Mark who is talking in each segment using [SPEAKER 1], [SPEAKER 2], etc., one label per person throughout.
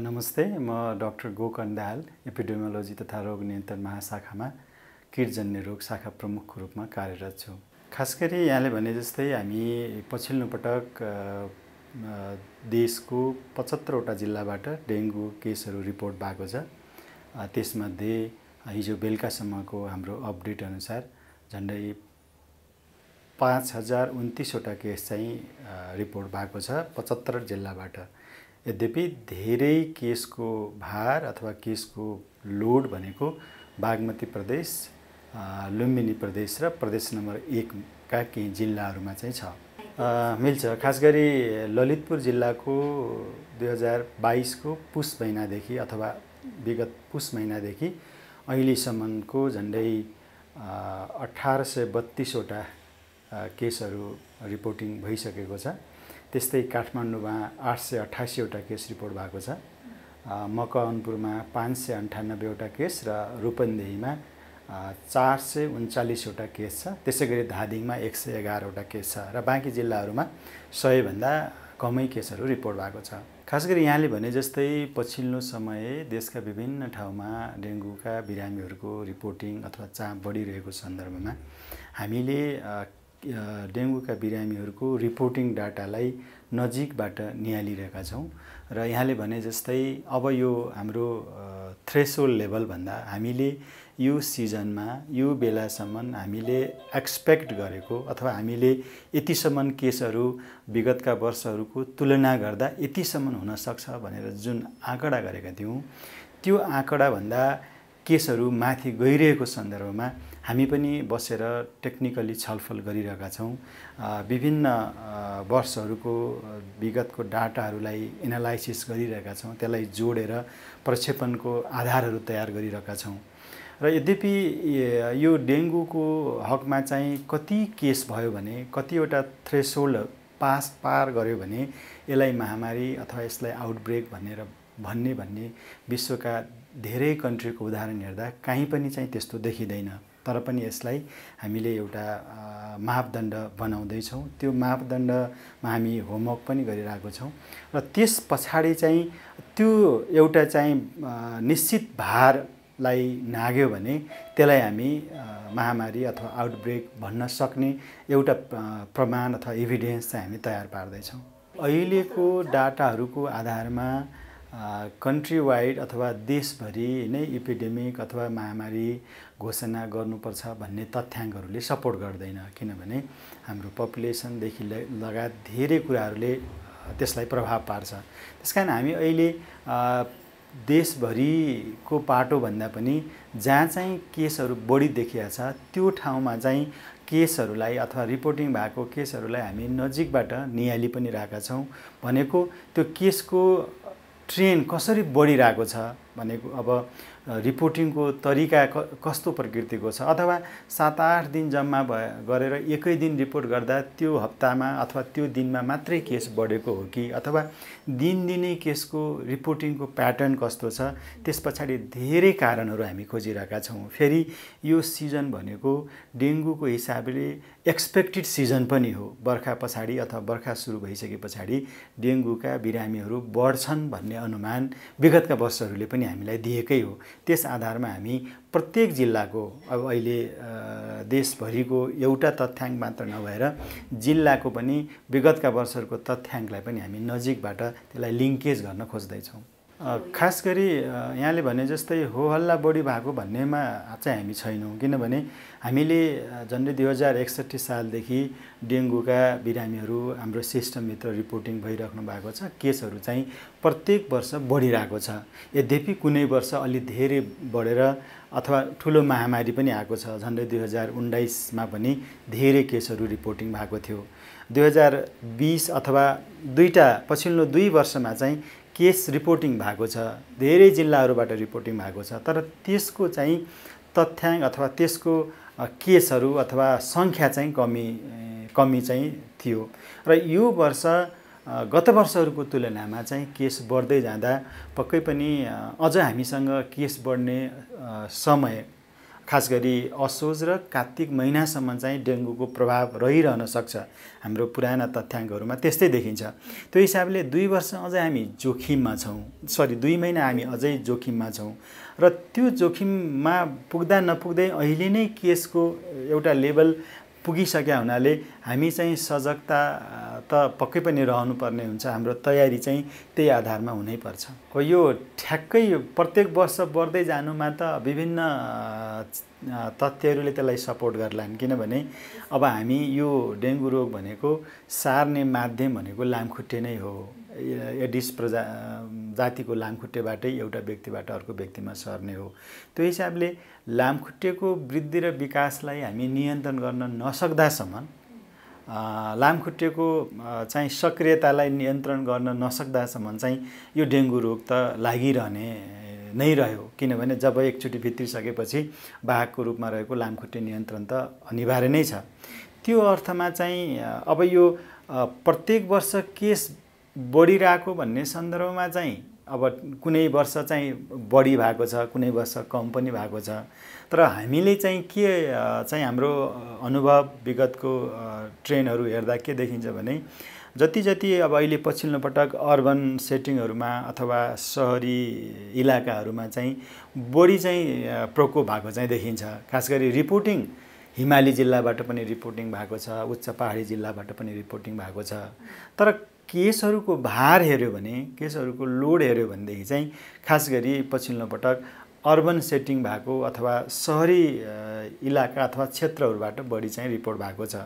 [SPEAKER 1] नमस्ते म डक्टर गोकर्ण दाल एपिडेमियोलोजी तथा रोग नियन्त्रण महाशाखामा किटजन्य रोग शाखा प्रमुखको रूपमा कार्यरत छु खास गरी यहाँले भने जस्तै हामी पछिल्लो पटक देशको पचहत्तरवटा जिल्लाबाट डेङ्गु केसहरू रिपोर्ट भएको छ त्यसमध्ये हिजो बेलुकासम्मको हाम्रो अपडेट अनुसार झन्डै पाँच हजार उन्तिसवटा केस चाहिँ रिपोर्ट भएको छ पचहत्तर जिल्लाबाट यद्यपि धेरै केसको भार अथवा केसको लोड भनेको बागमती प्रदेश लुम्बिनी प्रदेश र प्रदेश नम्बर एकका केही जिल्लाहरूमा चाहिँ छ मिल्छ खास गरी ललितपुर जिल्लाको दुई हजार बाइसको पुस महिनादेखि अथवा विगत पुस महिनादेखि अहिलेसम्मको झन्डै अठार सय बत्तिसवटा केसहरू रिपोर्टिङ भइसकेको छ त्यस्तै काठमाडौँमा आठ सय अठासीवटा केस रिपोर्ट भएको छ मकवानपुरमा पाँच सय अन्ठानब्बेवटा केस र रूपन्देहीमा चार सय उन्चालिसवटा केस छ त्यसै गरी धादिङमा एक सय एघारवटा केस छ र बाँकी जिल्लाहरूमा सयभन्दा कमै केसहरू रिपोर्ट भएको छ खास गरी यहाँले भने जस्तै पछिल्लो समय देशका विभिन्न ठाउँमा डेङ्गुका बिरामीहरूको रिपोर्टिङ अथवा चाप बढिरहेको सन्दर्भमा हामीले डेङ्गुका बिरामीहरूको रिपोर्टिङ डाटालाई नजिकबाट निहालिरहेका छौँ र यहाँले भने जस्तै अब यो हाम्रो थ्रेसोल लेभलभन्दा हामीले यो सिजनमा यो बेलासम्म हामीले एक्सपेक्ट गरेको अथवा हामीले यतिसम्म केसहरू विगतका वर्षहरूको तुलना गर्दा यतिसम्म हुनसक्छ भनेर जुन आँकडा गरेका थियौँ त्यो आँकडाभन्दा केसहरू माथि गइरहेको सन्दर्भमा हामी पनि बसेर टेक्निकली छलफल गरिरहेका छौँ विभिन्न वर्षहरूको विगतको डाटाहरूलाई एनालाइसिस गरिरहेका छौँ त्यसलाई जोडेर प्रक्षेपणको आधारहरू तयार गरिरहेका छौँ र यद्यपि यो डेङ्गुको हकमा चाहिँ कति केस भयो भने कतिवटा थ्रेसोल्ड पास पार गर्यो भने यसलाई महामारी अथवा यसलाई आउटब्रेक भनेर भन्ने भन्ने विश्वका धेरै कन्ट्रीको उदाहरण हेर्दा काहीँ पनि चाहिँ त्यस्तो देखिँदैन तर पनि यसलाई हामीले एउटा मापदण्ड बनाउँदैछौँ त्यो मापदण्डमा हामी होमवर्क पनि गरिरहेको छौँ र त्यस पछाडि चाहिँ त्यो एउटा चाहिँ निश्चित भारलाई नाग्यो भने त्यसलाई हामी महामारी अथवा आउटब्रेक भन्न सक्ने एउटा प्रमाण अथवा इभिडेन्स चाहिँ हामी तयार पार्दैछौँ अहिलेको डाटाहरूको आधारमा कन्ट्री वाइड अथवा देशभरि नै इपिडेमिक अथवा महामारी घोषणा गर्नुपर्छ भन्ने तथ्याङ्कहरूले सपोर्ट गर्दैन किनभने हाम्रो पपुलेसनदेखि लगायत धेरै कुराहरूले त्यसलाई प्रभाव पार्छ त्यस कारण हामी अहिले देशभरिको पाटोभन्दा पनि जहाँ चाहिँ केसहरू बढी देखिया छ त्यो ठाउँमा चाहिँ केसहरूलाई अथवा रिपोर्टिङ भएको केसहरूलाई हामी नजिकबाट नियाली पनि रहेका छौँ भनेको त्यो केसको ट्रेन कसरी बढिरहेको छ भनेको अब रिपोर्टिङको तरिका कस्तो प्रकृतिको छ अथवा सात आठ दिन जम्मा भए गरेर एकै दिन रिपोर्ट गर्दा त्यो हप्तामा अथवा त्यो दिनमा मात्रै केस बढेको हो कि अथवा दिनदिनै केसको रिपोर्टिङको प्याटर्न कस्तो छ त्यस पछाडि धेरै कारणहरू हामी खोजिरहेका छौँ फेरि यो सिजन भनेको डेङ्गुको हिसाबले एक्सपेक्टेड सिजन पनि हो बर्खा पछाडि अथवा बर्खा सुरु भइसके पछाडि डेङ्गुका बिरामीहरू बढ्छन् भन्ने अनुमान विगतका वर्षहरूले पनि हामीलाई दिएकै हो त्यस आधारमा हामी प्रत्येक जिल्लाको अब अहिले देशभरिको एउटा तथ्याङ्क मात्र नभएर जिल्लाको पनि विगतका वर्षहरूको तथ्याङ्कलाई पनि हामी नजिकबाट त्यसलाई लिङ्केज गर्न खोज्दैछौँ खास गरी यहाँले भने जस्तै हो हल्ला बढी भएको भन्नेमा चाहिँ हामी छैनौँ किनभने हामीले झन्डै दुई हजार एकसट्ठी सालदेखि डेङ्गुका बिरामीहरू हाम्रो सिस्टमभित्र रिपोर्टिङ भइराख्नु भएको छ केसहरू चाहिँ प्रत्येक वर्ष बढिरहेको छ यद्यपि कुनै वर्ष अलि धेरै बढेर अथवा ठुलो महामारी पनि आएको छ झन्डै दुई हजार उन्नाइसमा पनि धेरै केसहरू रिपोर्टिङ भएको थियो दुई हजार बिस अथवा दुईवटा पछिल्लो दुई वर्षमा चाहिँ केस रिपोर्टिङ भएको छ धेरै जिल्लाहरूबाट रिपोर्टिङ भएको छ तर त्यसको चाहिँ तथ्याङ्क अथवा त्यसको केसहरू अथवा सङ्ख्या चाहिँ कमी कमी चाहिँ थियो र यो वर्ष गत वर्षहरूको तुलनामा चाहिँ केस बढ्दै जाँदा पक्कै पनि अझ हामीसँग केस बढ्ने समय खास गरी असोज र कात्तिक महिनासम्म चाहिँ डेङ्गुको प्रभाव रहिरहन सक्छ हाम्रो पुराना तथ्याङ्कहरूमा त्यस्तै देखिन्छ त्यो हिसाबले दुई वर्ष अझै हामी जोखिममा छौँ सरी दुई महिना हामी अझै जोखिममा छौँ र त्यो जोखिममा पुग्दा नपुग्दै अहिले नै केसको एउटा लेभल पुगिसकेका हुनाले हामी चाहिँ सजगता त पक्कै पनि रहनुपर्ने हुन्छ हाम्रो तयारी चाहिँ त्यही आधारमा हुनैपर्छ हो यो ठ्याक्कै प्रत्येक वर्ष बढ्दै जानुमा त विभिन्न तथ्यहरूले त्यसलाई सपोर्ट गर्लान् किनभने अब हामी यो डेङ्गु रोग भनेको सार्ने माध्यम भनेको लामखुट्टे नै हो एडिस प्रजा जातिको लामखुट्टेबाटै एउटा व्यक्तिबाट अर्को व्यक्तिमा सर्ने हो त्यो हिसाबले लामखुट्टेको वृद्धि र विकासलाई हामी नियन्त्रण गर्न नसक्दासम्म लामखुट्टेको चाहिँ सक्रियतालाई नियन्त्रण गर्न नसक्दासम्म चाहिँ यो डेङ्गु रोग त लागिरहने नै रह्यो किनभने जब एकचोटि भित्रिसकेपछि बाहकको रूपमा रहेको लामखुट्टे नियन्त्रण त अनिवार्य नै छ त्यो अर्थमा चाहिँ अब यो प्रत्येक वर्ष केस बढिरहेको भन्ने सन्दर्भमा चाहिँ अब कुनै वर्ष चाहिँ बढी भएको छ कुनै वर्ष कम पनि भएको छ तर हामीले चाहिँ के चाहिँ हाम्रो अनुभव विगतको ट्रेनहरू हेर्दा के देखिन्छ भने जति जति अब अहिले पछिल्लो पटक अर्बन सेटिङहरूमा अथवा सहरी इलाकाहरूमा चाहिँ बढी चाहिँ प्रकोप भएको चाहिँ देखिन्छ खास गरी रिपोर्टिङ हिमाली जिल्लाबाट पनि रिपोर्टिङ भएको छ उच्च पहाडी जिल्लाबाट पनि रिपोर्टिङ भएको छ तर केसहरूको भार हेऱ्यो भने केसहरूको लोड हेऱ्यो भनेदेखि चाहिँ खास गरी पछिल्लो पटक अर्बन सेटिङ भएको अथवा सहरी इलाका अथवा क्षेत्रहरूबाट बढी चाहिँ रिपोर्ट भएको छ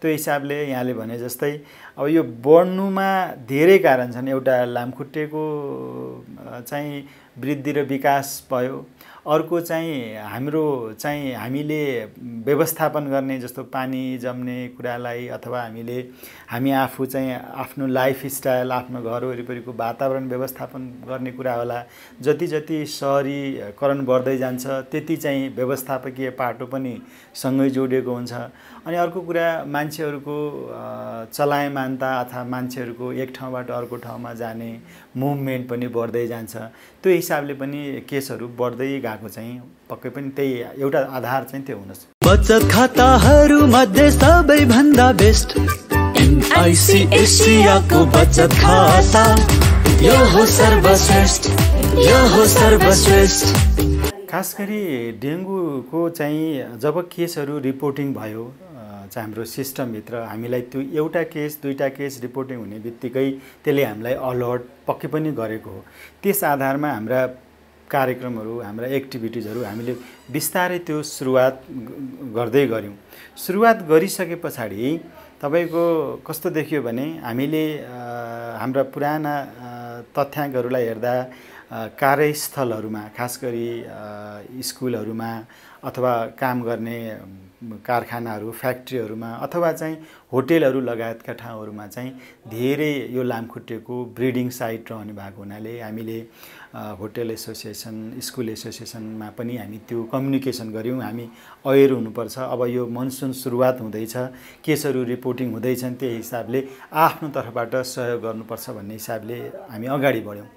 [SPEAKER 1] त्यो हिसाबले यहाँले भने जस्तै अब यो बढ्नुमा धेरै कारण छन् एउटा लामखुट्टेको चाहिँ वृद्धि र विकास भयो अर्को चाहिँ हाम्रो चाहिँ हामीले व्यवस्थापन गर्ने जस्तो पानी जम्ने कुरालाई अथवा हामीले हामी आफू चाहिँ आफ्नो लाइफस्टाइल आफ्नो घर वरिपरिको वातावरण व्यवस्थापन गर्ने कुरा होला जति जति सहरीकरण बढ्दै जान्छ त्यति चाहिँ व्यवस्थापकीय पाटो पनि सँगै जोडिएको हुन्छ अनि अर्को कुरा मान्छेहरूको चलायमानता अथवा मान्छेहरूको एक ठाउँबाट अर्को ठाउँमा जाने मुभमेन्ट पनि बढ्दै जान्छ त्यो हिसाबले पनि केसहरू बढ्दै आएको चाहिँ पक्कै पनि त्यही एउटा आधार चाहिँ त्यो हुन बचत खाताहरू मध्ये सबैभन्दा बेस्ट एसियाको बचत खाता यो हो सर्वश्रेष्ठ यो हो सर्वश्रेष्ठ खास गरी डेङ्गुको चाहिँ जब केसहरू रिपोर्टिङ भयो चाहिँ हाम्रो सिस्टमभित्र हामीलाई त्यो एउटा केस दुईवटा केस रिपोर्टिङ हुने बित्तिकै त्यसले हामीलाई अलर्ट पक्कै पनि गरेको हो त्यस आधारमा हाम्रा कार्यक्रमहरू हाम्रा एक्टिभिटिजहरू हामीले बिस्तारै त्यो सुरुवात गर्दै गऱ्यौँ सुरुवात गरिसके पछाडि तपाईँको कस्तो देखियो भने हामीले हाम्रा पुराना तथ्याङ्कहरूलाई हेर्दा कार्यस्थलहरूमा खास गरी स्कुलहरूमा अथवा काम गर्ने कारखानाहरू फ्याक्ट्रीहरूमा अथवा चाहिँ होटेलहरू लगायतका ठाउँहरूमा चाहिँ धेरै यो लामखुट्टेको ब्रिडिङ साइट रहने भएको हुनाले हामीले होटेल एसोसिएसन स्कुल एसोसिएसनमा पनि हामी त्यो कम्युनिकेसन गऱ्यौँ हामी अवेर हुनुपर्छ अब यो मनसुन सुरुवात हुँदैछ केसहरू रिपोर्टिङ हुँदैछन् त्यही हिसाबले आफ्नो तर्फबाट सहयोग गर्नुपर्छ भन्ने हिसाबले हामी अगाडि बढ्यौँ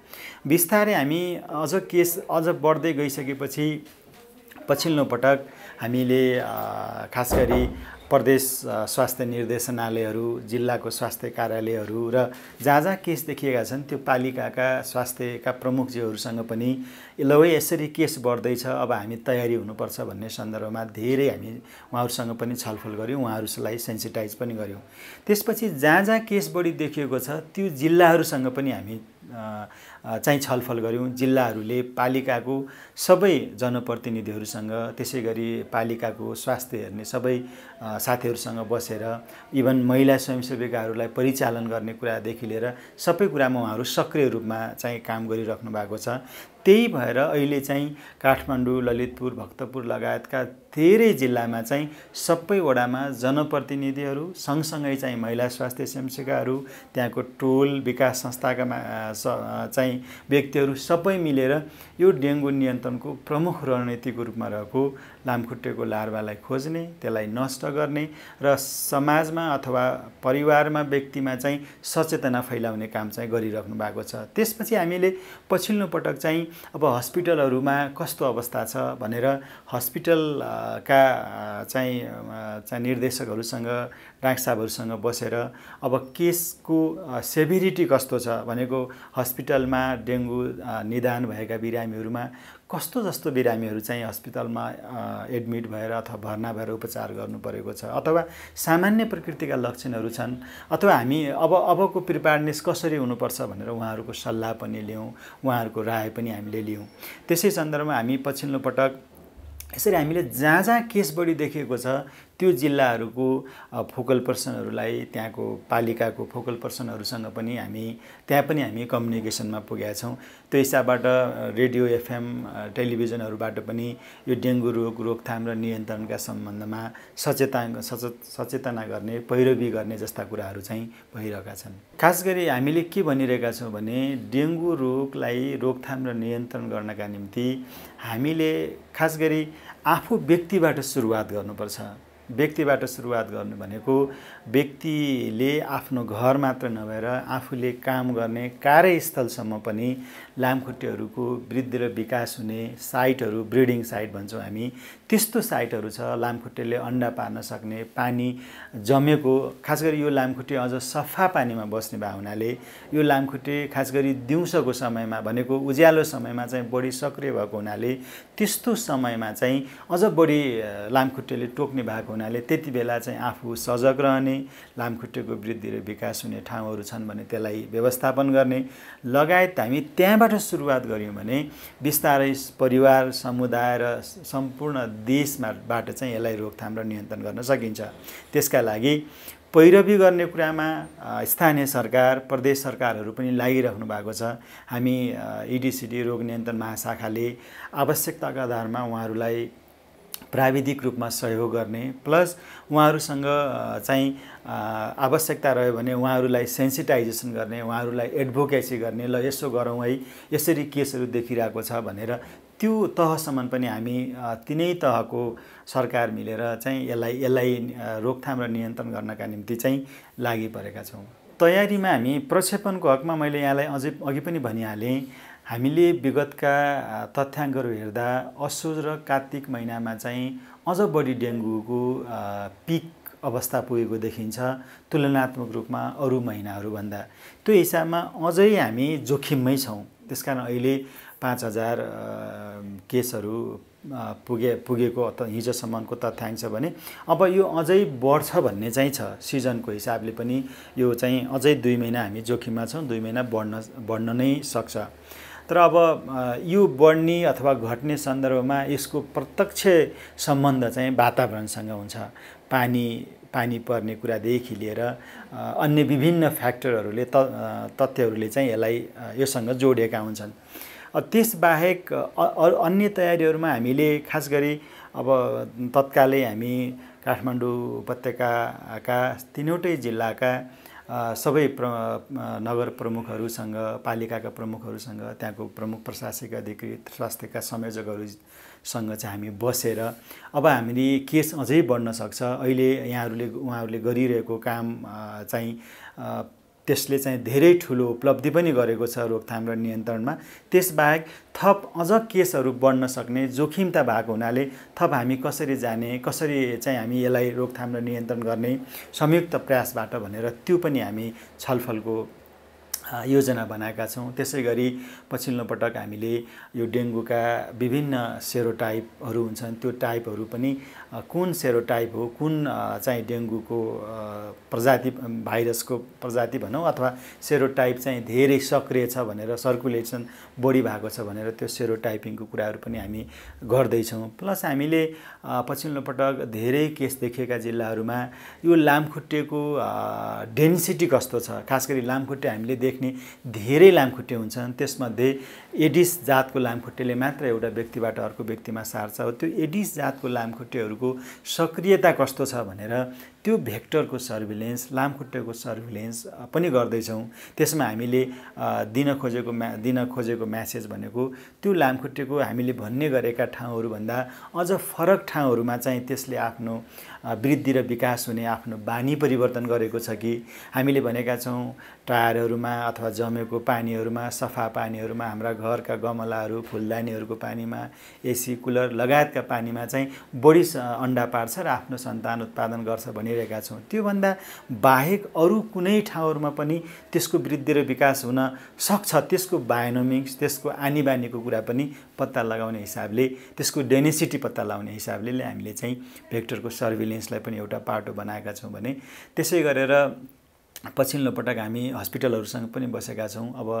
[SPEAKER 1] बिस्तारै हामी अझ केस अझ बढ्दै गइसकेपछि पछिल्लो पटक हामीले खास गरी प्रदेश स्वास्थ्य निर्देशनालयहरू जिल्लाको स्वास्थ्य कार्यालयहरू र जहाँ जहाँ केस देखिएका छन् त्यो पालिकाका स्वास्थ्यका प्रमुखज्यूहरूसँग पनि ल यसरी केस बढ्दैछ अब हामी तयारी हुनुपर्छ भन्ने सन्दर्भमा धेरै हामी उहाँहरूसँग पनि छलफल गऱ्यौँ उहाँहरूलाई सेन्सिटाइज पनि गऱ्यौँ त्यसपछि जहाँ जहाँ केस बढी देखिएको छ त्यो जिल्लाहरूसँग पनि हामी चाहिँ छलफल गऱ्यौँ जिल्लाहरूले पालिकाको सबै जनप्रतिनिधिहरूसँग त्यसै गरी पालिकाको स्वास्थ्य हेर्ने सबै साथीहरूसँग बसेर इभन महिला स्वयंसेविकाहरूलाई परिचालन गर्ने कुरादेखि लिएर सबै कुरामा उहाँहरू सक्रिय रूपमा चाहिँ काम गरिराख्नु भएको छ त्यही भएर अहिले चाहिँ काठमाडौँ ललितपुर भक्तपुर लगायतका धेरै जिल्लामा चाहिँ सबैवटामा जनप्रतिनिधिहरू सँगसँगै चाहिँ महिला स्वास्थ्य स्वयंसेवाहरू त्यहाँको टोल विकास संस्थाका चाहिँ व्यक्तिहरू सबै मिलेर यो डेङ्गु नियन्त्रणको प्रमुख रणनीतिको रूपमा रहेको लामखुट्टेको लार्वालाई खोज्ने त्यसलाई नष्ट गर्ने र समाजमा अथवा परिवारमा व्यक्तिमा चाहिँ सचेतना फैलाउने काम चाहिँ गरिराख्नु भएको छ त्यसपछि हामीले पछिल्लो पटक चाहिँ अब हस्पिटलहरूमा कस्तो अवस्था छ भनेर हस्पिटलका चाहिँ चाहिँ निर्देशकहरूसँग राइक साहबहरूसँग बसेर अब केसको सेभिरिटी कस्तो छ भनेको हस्पिटलमा डेङ्गु निदान भएका बिरामीहरूमा कस्तो जस्तो बिरामीहरू चाहिँ हस्पिटलमा एडमिट भएर अथवा भर्ना भएर उपचार गर्नु परेको छ अथवा सामान्य प्रकृतिका लक्षणहरू छन् अथवा हामी अब अबको प्रिपेयरनेस कसरी हुनुपर्छ भनेर उहाँहरूको सल्लाह पनि लियौँ उहाँहरूको राय पनि हामीले लियौँ त्यसै सन्दर्भमा हामी पछिल्लो पटक यसरी हामीले जहाँ जहाँ केस बढी देखिएको छ त्यो जिल्लाहरूको फोकल पर्सनहरूलाई त्यहाँको पालिकाको फोकल पर्सनहरूसँग पनि हामी त्यहाँ पनि हामी कम्युनिकेसनमा पुगेका छौँ त्यो हिसाबबाट रेडियो एफएम टेलिभिजनहरूबाट पनि यो डेङ्गु रोग रोकथाम र नियन्त्रणका सम्बन्धमा सचेता सचेतना गर्ने पैरवी गर्ने जस्ता कुराहरू चाहिँ भइरहेका छन् खास गरी हामीले के भनिरहेका छौँ भने डेङ्गु रोगलाई रोकथाम र नियन्त्रण गर्नका निम्ति हामीले खास गरी आफू व्यक्तिबाट सुरुवात गर्नुपर्छ व्यक्तिबाट सुरुवात गर्नु भनेको व्यक्तिले आफ्नो घर मात्र नभएर आफूले काम गर्ने कार्यस्थलसम्म पनि लामखुट्टेहरूको वृद्धि र विकास हुने साइटहरू ब्रिडिङ साइट भन्छौँ हामी त्यस्तो साइटहरू छ लामखुट्टेले अन्डा पार्न सक्ने पानी जमेको खास गरी यो लामखुट्टे अझ सफा पानीमा बस्ने भए हुनाले यो लामखुट्टे खास गरी दिउँसोको समयमा भनेको उज्यालो समयमा चाहिँ बढी सक्रिय भएको हुनाले त्यस्तो समयमा चाहिँ अझ बढी लामखुट्टेले टोक्ने भएको हुनाले त्यति बेला चाहिँ आफू सजग रहने लामखुट्टेको वृद्धि र विकास हुने ठाउँहरू छन् भने त्यसलाई व्यवस्थापन गर्ने लगायत हामी त्यहाँबाट र सुरुवात गऱ्यौँ भने बिस्तारै परिवार समुदाय र सम्पूर्ण देशमाबाट चाहिँ यसलाई रोकथाम र नियन्त्रण गर्न सकिन्छ त्यसका लागि पैरवी गर्ने कुरामा स्थानीय सरकार प्रदेश सरकारहरू पनि लागिरहनु भएको छ हामी इडिसिडी e रोग नियन्त्रण महाशाखाले आवश्यकताका आधारमा उहाँहरूलाई प्राविधिक रूपमा सहयोग गर्ने प्लस उहाँहरूसँग चाहिँ आवश्यकता रह्यो भने उहाँहरूलाई सेन्सिटाइजेसन गर्ने उहाँहरूलाई एडभोकेसी गर्ने ल यसो गरौँ है यसरी केसहरू देखिरहेको छ भनेर त्यो तहसम्म पनि हामी तिनै तहको सरकार मिलेर चाहिँ यसलाई यसलाई रोकथाम र नियन्त्रण गर्नका निम्ति चाहिँ लागि परेका छौँ तयारीमा हामी प्रक्षेपणको हकमा मैले यहाँलाई अझै अघि पनि भनिहालेँ हामीले विगतका तथ्याङ्कहरू हेर्दा असोज र कार्तिक महिनामा चाहिँ अझ बढी डेङ्गुको पिक अवस्था पुगेको देखिन्छ तुलनात्मक रूपमा अरू महिनाहरूभन्दा त्यो हिसाबमा अझै हामी जोखिममै छौँ त्यस कारण अहिले पाँच हजार केसहरू पुगे पुगेको हिजोसम्मको तथ्याङ्क छ भने अब यो अझै बढ्छ भन्ने चाहिँ छ सिजनको हिसाबले पनि यो चाहिँ अझै दुई महिना हामी जोखिममा छौँ दुई महिना बढ्न बढ्न नै सक्छ तर अब यो बढ्ने अथवा घट्ने सन्दर्भमा यसको प्रत्यक्ष सम्बन्ध चाहिँ वातावरणसँग हुन्छ पानी पानी पर्ने कुरादेखि लिएर अन्य विभिन्न फ्याक्टरहरूले त तथ्यहरूले चाहिँ यसलाई योसँग जोडिएका हुन्छन् त्यसबाहेक अन्य तयारीहरूमा हामीले खास गरी अब तत्कालै हामी काठमाडौँ उपत्यकाका तिनवटै जिल्लाका सबै प्र नगर प्रमुखहरूसँग पालिकाका प्रमुखहरूसँग त्यहाँको प्रमुख प्रशासकीय अधिकृत स्वास्थ्यका संयोजकहरूसँग चाहिँ हामी बसेर अब हामीले केस अझै बढ्न सक्छ अहिले यहाँहरूले उहाँहरूले गरिरहेको काम चाहिँ त्यसले चाहिँ धेरै ठुलो उपलब्धि पनि गरेको छ रोकथाम र नियन्त्रणमा त्यसबाहेक थप अझ केसहरू बढ्न सक्ने जोखिमता भएको हुनाले थप हामी कसरी जाने कसरी चाहिँ हामी यसलाई रोकथाम र नियन्त्रण गर्ने संयुक्त प्रयासबाट भनेर त्यो पनि हामी छलफलको योजना बनाएका छौँ त्यसै गरी पछिल्लो पटक हामीले यो डेङ्गुका विभिन्न सेरोटाइपहरू हुन्छन् त्यो टाइपहरू पनि कुन सेरोटाइप हो कुन चाहिँ डेङ्गुको प्रजाति भाइरसको प्रजाति भनौँ अथवा सेरोटाइप चाहिँ धेरै सक्रिय छ भनेर सर्कुलेसन बढी भएको छ भनेर त्यो सेरोटाइपिङको कुराहरू पनि हामी गर्दैछौँ प्लस हामीले पछिल्लो पटक धेरै केस देखिएका जिल्लाहरूमा यो लामखुट्टेको डेन्सिटी कस्तो छ खास गरी लामखुट्टे हामीले देख देख्ने धेरै लामखुट्टे हुन्छन् त्यसमध्ये एडिस जातको लामखुट्टेले मात्र एउटा व्यक्तिबाट अर्को व्यक्तिमा सार्छ त्यो एडिस जातको लामखुट्टेहरूको सक्रियता कस्तो छ भनेर त्यो भेक्टरको सर्भिलेन्स लामखुट्टेको सर्भिलेन्स पनि गर्दैछौँ त्यसमा हामीले दिन खोजेको म्या दिन खोजेको म्यासेज भनेको त्यो लामखुट्टेको हामीले भन्ने गरेका ठाउँहरूभन्दा अझ फरक ठाउँहरूमा चाहिँ त्यसले आफ्नो वृद्धि र विकास हुने आफ्नो बानी परिवर्तन गरेको छ कि हामीले भनेका छौँ टायरहरूमा अथवा जमेको पानीहरूमा सफा पानीहरूमा हाम्रा घरका गमलाहरू फुलदानीहरूको पानीमा एसी कुलर लगायतका पानीमा चाहिँ बढी अन्डा पार्छ र आफ्नो सन्तान उत्पादन गर्छ भने भनिरहेका छौँ त्योभन्दा बाहेक अरू कुनै ठाउँहरूमा पनि त्यसको वृद्धि र विकास हुन सक्छ त्यसको बायोनोमिक्स त्यसको आनी बानीको कुरा पनि पत्ता लगाउने हिसाबले त्यसको डेनिसिटी पत्ता लगाउने हिसाबले हामीले चाहिँ भेक्टरको सर्भिलेन्सलाई पनि एउटा पाटो बनाएका छौँ भने त्यसै गरेर पछिल्लो पटक हामी हस्पिटलहरूसँग पनि बसेका छौँ अब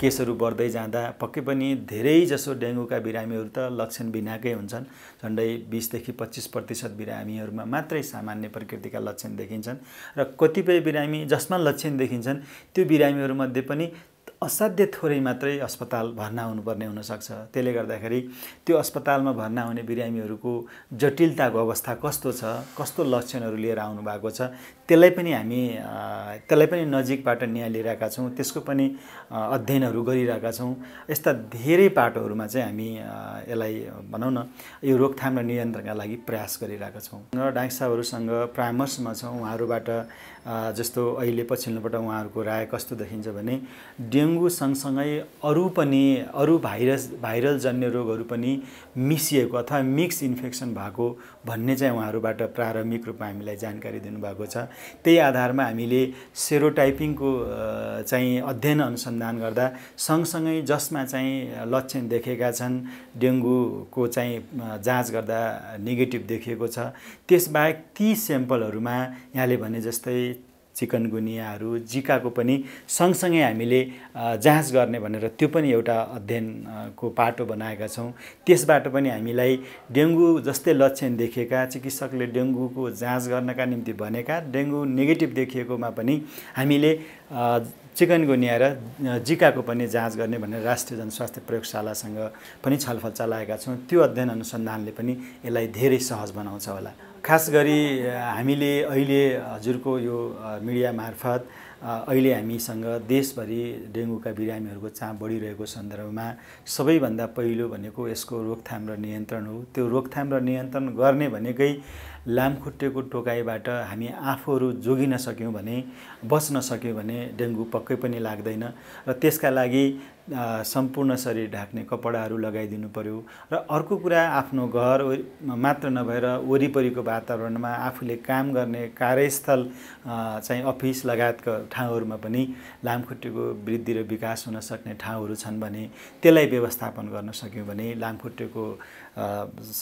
[SPEAKER 1] केसहरू बढ्दै जाँदा पक्कै पनि धेरै जसो डेङ्गुका बिरामीहरू त लक्षण बिनाकै हुन्छन् झन्डै बिसदेखि पच्चिस प्रतिशत बिरामीहरूमा मात्रै सामान्य प्रकृतिका लक्षण देखिन्छन् र कतिपय बिरामी जसमा लक्षण देखिन्छन् त्यो बिरामीहरूमध्ये पनि असाध्य थोरै मात्रै अस्पताल भर्ना हुनुपर्ने हुनसक्छ त्यसले गर्दाखेरि त्यो अस्पतालमा भर्ना हुने बिरामीहरूको जटिलताको अवस्था कस्तो छ कस्तो लक्षणहरू लिएर आउनु भएको छ त्यसलाई पनि हामी त्यसलाई पनि नजिकबाट निहालिरहेका छौँ त्यसको पनि अध्ययनहरू गरिरहेका छौँ यस्ता धेरै पाटोहरूमा चाहिँ हामी यसलाई भनौँ न यो रोकथाम र नियन्त्रणका लागि प्रयास गरिरहेका छौँ र साहबहरूसँग परामर्शमा छौँ उहाँहरूबाट जस्तो अहिले पछिल्लोपल्ट उहाँहरूको राय कस्तो देखिन्छ भने डेङ्गु डेङ्गु सँगसँगै अरू पनि अरू भाइरस भाइरल जन्य रोगहरू पनि मिसिएको अथवा मिक्स इन्फेक्सन भएको भन्ने चाहिँ उहाँहरूबाट प्रारम्भिक रूपमा हामीलाई जानकारी दिनुभएको छ त्यही आधारमा हामीले सेरोटाइपिङको चाहिँ अध्ययन अनुसन्धान गर्दा सँगसँगै जसमा चाहिँ लक्षण देखेका छन् डेङ्गुको चाहिँ जाँच गर्दा नेगेटिभ देखिएको छ त्यसबाहेक ती सेम्पलहरूमा यहाँले भने जस्तै चिकनगुनियाहरू जिकाको पनि सँगसँगै हामीले जाँच गर्ने भनेर त्यो पनि एउटा अध्ययनको पाटो बनाएका छौँ त्यसबाट पनि हामीलाई डेङ्गु जस्तै लक्षण देखेका चिकित्सकले डेङ्गुको जाँच गर्नका निम्ति भनेका डेङ्गु नेगेटिभ देखिएकोमा पनि हामीले चिकनगुनिया र जिकाको पनि जाँच गर्ने भनेर राष्ट्रिय जनस्वास्थ्य प्रयोगशालासँग पनि छलफल चलाएका छौँ त्यो अध्ययन अनुसन्धानले पनि यसलाई धेरै सहज बनाउँछ होला खास गरी हामीले अहिले हजुरको यो मिडिया मार्फत अहिले हामीसँग देशभरि डेङ्गुका बिरामीहरूको चाप बढिरहेको सन्दर्भमा सबैभन्दा पहिलो भनेको यसको रोकथाम र नियन्त्रण हो त्यो रोकथाम र नियन्त्रण गर्ने भनेकै लामखुट्टेको टोकाइबाट हामी आफूहरू जोगिन सक्यौँ भने बस्न सक्यौँ भने डेङ्गु पक्कै पनि लाग्दैन र त्यसका लागि सम्पूर्ण शरीर ढाक्ने कपडाहरू लगाइदिनु पऱ्यो र अर्को कुरा आफ्नो घर मात्र नभएर वरिपरिको वातावरणमा आफूले काम गर्ने कार्यस्थल चाहिँ अफिस लगायतका ठाउँहरूमा पनि लामखुट्टेको वृद्धि र विकास हुन सक्ने ठाउँहरू छन् भने त्यसलाई व्यवस्थापन गर्न सक्यौँ भने लामखुट्टेको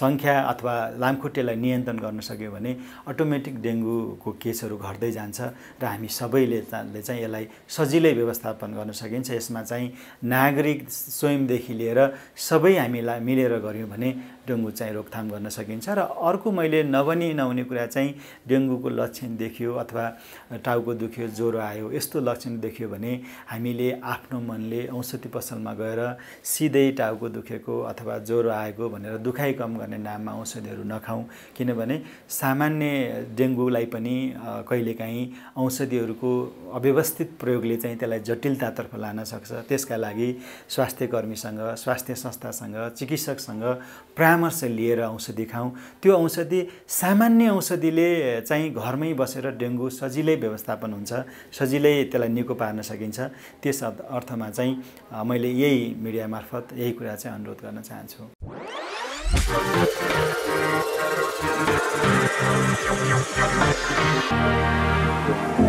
[SPEAKER 1] सङ्ख्या अथवा लामखुट्टेलाई नियन्त्रण गर्न गरिसक्यो भने अटोमेटिक डेङ्गुको केसहरू घट्दै जान्छ र हामी सबैले चाहिँ यसलाई सजिलै व्यवस्थापन गर्न सकिन्छ यसमा चाहिँ नागरिक स्वयंदेखि लिएर सबै हामीलाई मिलेर गऱ्यौँ भने डेङ्गु चाहिँ रोकथाम गर्न सकिन्छ र अर्को मैले नभनी नहुने कुरा चाहिँ डेङ्गुको लक्षण देखियो अथवा टाउको दुख्यो ज्वरो आयो यस्तो लक्षण देखियो भने हामीले आफ्नो मनले औषधी पसलमा गएर सिधै टाउको दुखेको अथवा ज्वरो आएको भनेर दुखाइ कम गर्ने नाममा औषधिहरू नखाउँ किनभने सामान्य डेङ्गुलाई पनि कहिलेकाहीँ औषधिहरूको अव्यवस्थित प्रयोगले चाहिँ त्यसलाई जटिलतातर्फ लान सक्छ त्यसका लागि स्वास्थ्यकर्मीसँग स्वास्थ्य संस्थासँग चिकित्सकसँग प्रा परामर्श लिएर औषधि खाउँ त्यो औषधि सामान्य औषधिले चाहिँ घरमै बसेर डेङ्गु सजिलै व्यवस्थापन हुन्छ सजिलै त्यसलाई निको पार्न सकिन्छ त्यस अर्थमा चाहिँ मैले यही मिडिया मार्फत यही कुरा चाहिँ अनुरोध गर्न चाहन्छु